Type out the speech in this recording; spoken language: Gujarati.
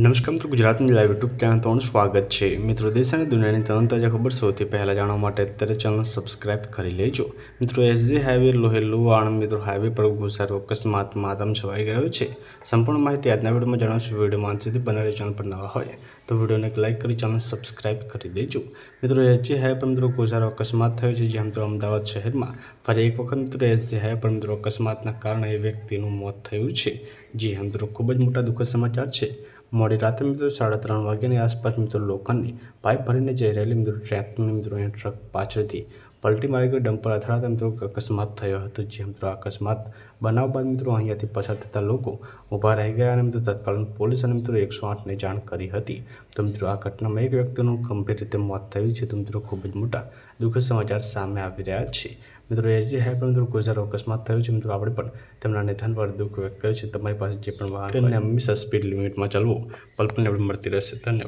નમસ્કાર મિત્રો ગુજરાતની લાઈવ યુટ્યુબ ચેનલ તમારું સ્વાગત છે મિત્રો દેશ અને દુનિયાની તરણ તાજા ખબર સૌથી પહેલાં જાણવા માટે અત્યારે ચેનલ સબસ્ક્રાઈબ કરી લેજો મિત્રો એસજી હાઈવે લોહેલુ આણંદ મિત્રો હાઈવે પર ઘુસારો અકસ્માત માતમ છવાઈ ગયો છે સંપૂર્ણ માહિતી આજના વિડીયોમાં જણાવશું વિડીયો સુધી બનાવેલી ચેનલ પર નવા હોય તો વિડીયોને એક લાઇક કરી ચેનલ સબસ્ક્રાઇબ કરી દેજો મિત્રો એસજી હાઈવે પર મિત્રો ઘુસારો અકસ્માત થયો છે જેમ તો અમદાવાદ શહેરમાં ફરી એક વખત મિત્રો એસજી હાઈવે પર મિત્રો અકસ્માતના કારણે એ વ્યક્તિનું મોત થયું છે જે હા મિત્રો ખૂબ જ મોટા દુઃખદ સમાચાર છે મોડી રાતે મિત્રો સાડા ત્રણ વાગ્યાની આસપાસ મિત્રો લોખંડની પાઇપ ભરીને જઈ રહેલી મિત્રો ટ્રેક્ટરની મિત્રો એ ટ્રક પાછળથી પલટી મારી ગઈ ડમ્પર અથડાતા મિત્રો અકસ્માત થયો હતો જે મિત્રો અકસ્માત બનાવ બાદ મિત્રો અહીંયાથી પસાર થતા લોકો ઊભા રહી ગયા અને મિત્રો તત્કાલીન પોલીસ અને મિત્રો એકસો આઠને જાણ કરી હતી તો મિત્રો આ ઘટનામાં એક વ્યક્તિનું ગંભીર રીતે મોત થયું છે તો મિત્રો ખૂબ જ મોટા દુઃખદ સમાચાર સામે આવી રહ્યા છે મિત્રો એસ જે હેપી મિત્રો ગુજારો અકસ્માત થયો છે મિત્રો આપણે પણ તેમના નિધન પર દુઃખ વ્યક્ત કર્યું છે તમારી પાસે જે પણ વાહન તેને હંમેશા સ્પીડ લિમિટમાં ચાલવું પલ્પને આપણે મળતી રહેશે ધન્યવાદ